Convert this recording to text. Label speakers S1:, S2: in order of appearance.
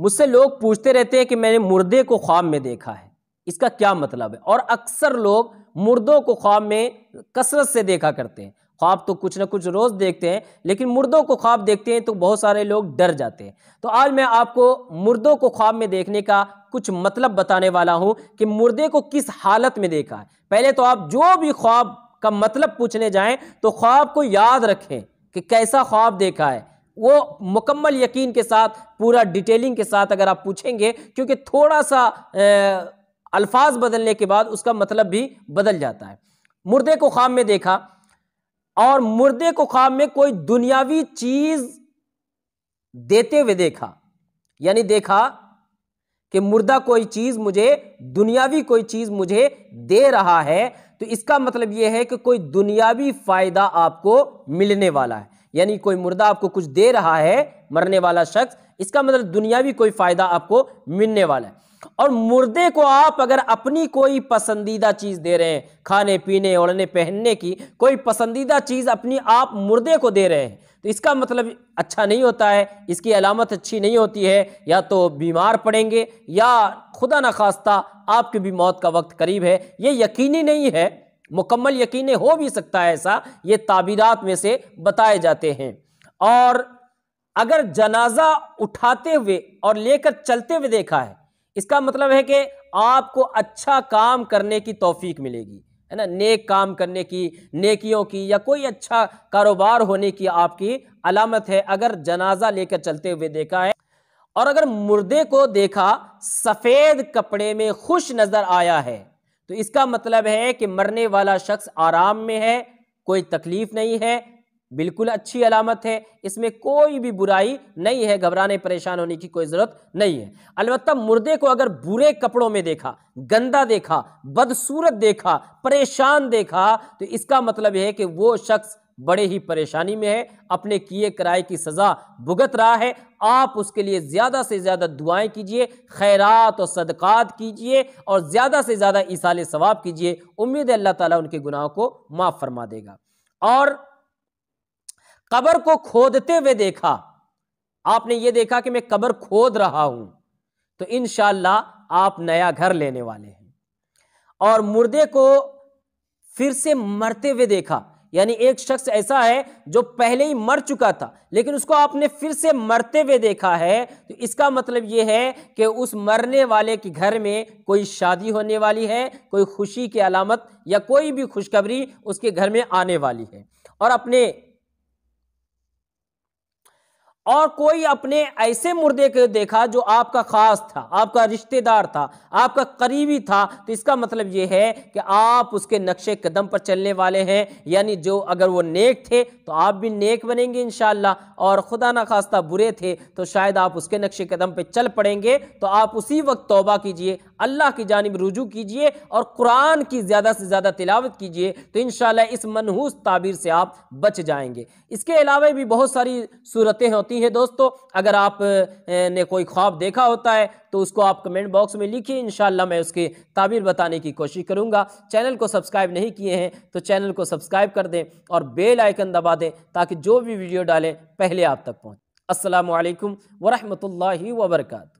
S1: मुझसे लोग पूछते रहते हैं कि मैंने मुर्दे को ख्वाब में देखा है इसका क्या मतलब है और अक्सर लोग मुर्दों को ख्वाब में कसरत से देखा करते हैं ख्वाब तो कुछ ना कुछ रोज़ देखते हैं लेकिन मुर्दों को ख्वाब देखते हैं तो बहुत सारे लोग डर जाते हैं तो आज मैं आपको मुर्दों को ख्वाब में देखने का कुछ मतलब बताने वाला हूं कि मुर्दे को किस हालत में देखा है पहले तो आप जो भी ख्वाब का मतलब पूछने जाएं तो ख्वाब को याद रखें कि कैसा ख्वाब देखा है वो मुकम्मल यकीन के साथ पूरा डिटेलिंग के साथ अगर आप पूछेंगे क्योंकि थोड़ा सा अल्फाज बदलने के बाद उसका मतलब भी बदल जाता है मुर्दे को ख्वाब में देखा और मुर्दे को ख्वाब में कोई दुनियावी चीज देते हुए देखा यानी देखा कि मुर्दा कोई चीज मुझे दुनियावी कोई चीज मुझे दे रहा है तो इसका मतलब यह है कि कोई दुनियावी फायदा आपको मिलने वाला है यानी कोई मुर्दा आपको कुछ दे रहा है मरने वाला शख्स इसका मतलब दुनियावी कोई फायदा आपको मिलने वाला है और मुर्दे को आप अगर अपनी कोई पसंदीदा चीज़ दे रहे हैं खाने पीने ओढ़ने पहनने की कोई पसंदीदा चीज़ अपनी आप मुर्दे को दे रहे हैं तो इसका मतलब अच्छा नहीं होता है इसकी अलामत अच्छी नहीं होती है या तो बीमार पड़ेंगे या खुदा न खास्ता आपकी भी मौत का वक्त करीब है ये यकीनी नहीं है मुकम्मल यकीन हो भी सकता है ऐसा ये ताबीरात में से बताए जाते हैं और अगर जनाजा उठाते हुए और लेकर चलते हुए देखा है इसका मतलब है कि आपको अच्छा काम करने की तौफीक मिलेगी है ना नेक काम करने की नेकियों की या कोई अच्छा कारोबार होने की आपकी अलामत है अगर जनाजा लेकर चलते हुए देखा है और अगर मुर्दे को देखा सफ़ेद कपड़े में खुश नज़र आया है तो इसका मतलब है कि मरने वाला शख्स आराम में है कोई तकलीफ नहीं है बिल्कुल अच्छी अलामत है इसमें कोई भी बुराई नहीं है घबराने परेशान होने की कोई ज़रूरत नहीं है अलबत्त मुर्दे को अगर बुरे कपड़ों में देखा गंदा देखा बदसूरत देखा परेशान देखा तो इसका मतलब है कि वो शख्स बड़े ही परेशानी में है अपने किए कराए की सज़ा भुगत रहा है आप उसके लिए ज़्यादा से ज़्यादा दुआएं कीजिए खैरात और सदक़ात कीजिए और ज़्यादा से ज़्यादा इसाल सवाब कीजिए उम्मीद है अल्लाह ताला उनके गुनाहों को माफ़ फरमा देगा और कबर को खोदते हुए देखा आपने ये देखा कि मैं कबर खोद रहा हूं तो इन आप नया घर लेने वाले हैं और मुर्दे को फिर से मरते हुए देखा यानी एक शख्स ऐसा है जो पहले ही मर चुका था लेकिन उसको आपने फिर से मरते हुए देखा है तो इसका मतलब यह है कि उस मरने वाले के घर में कोई शादी होने वाली है कोई खुशी की अलामत या कोई भी खुशखबरी उसके घर में आने वाली है और अपने और कोई अपने ऐसे मुर्दे को देखा जो आपका खास था आपका रिश्तेदार था आपका करीबी था तो इसका मतलब ये है कि आप उसके नक्शे कदम पर चलने वाले हैं यानी जो अगर वो नेक थे तो आप भी नेक बनेंगे इन और ख़ुदा ना खास्ता बुरे थे तो शायद आप उसके नक्शे कदम पर चल पड़ेंगे तो आप उसी वक्त तोबा कीजिए अल्लाह की जानब रुजू कीजिए और कुरान की ज़्यादा से ज़्यादा तिलावत कीजिए तो इन इस मनहूस ताबीर से आप बच जाएंगे इसके अलावा भी बहुत सारी सूरतें होती हैं दोस्तों अगर आप ने कोई ख्वाब देखा होता है तो उसको आप कमेंट बॉक्स में लिखिए इन मैं उसकी ताबीर बताने की कोशिश करूँगा चैनल को सब्सक्राइब नहीं किए हैं तो चैनल को सब्सक्राइब कर दें और बेल आइकन दबा दें ताकि जो भी वीडियो डालें पहले आप तक पहुँच असलकम वरहमल वर्का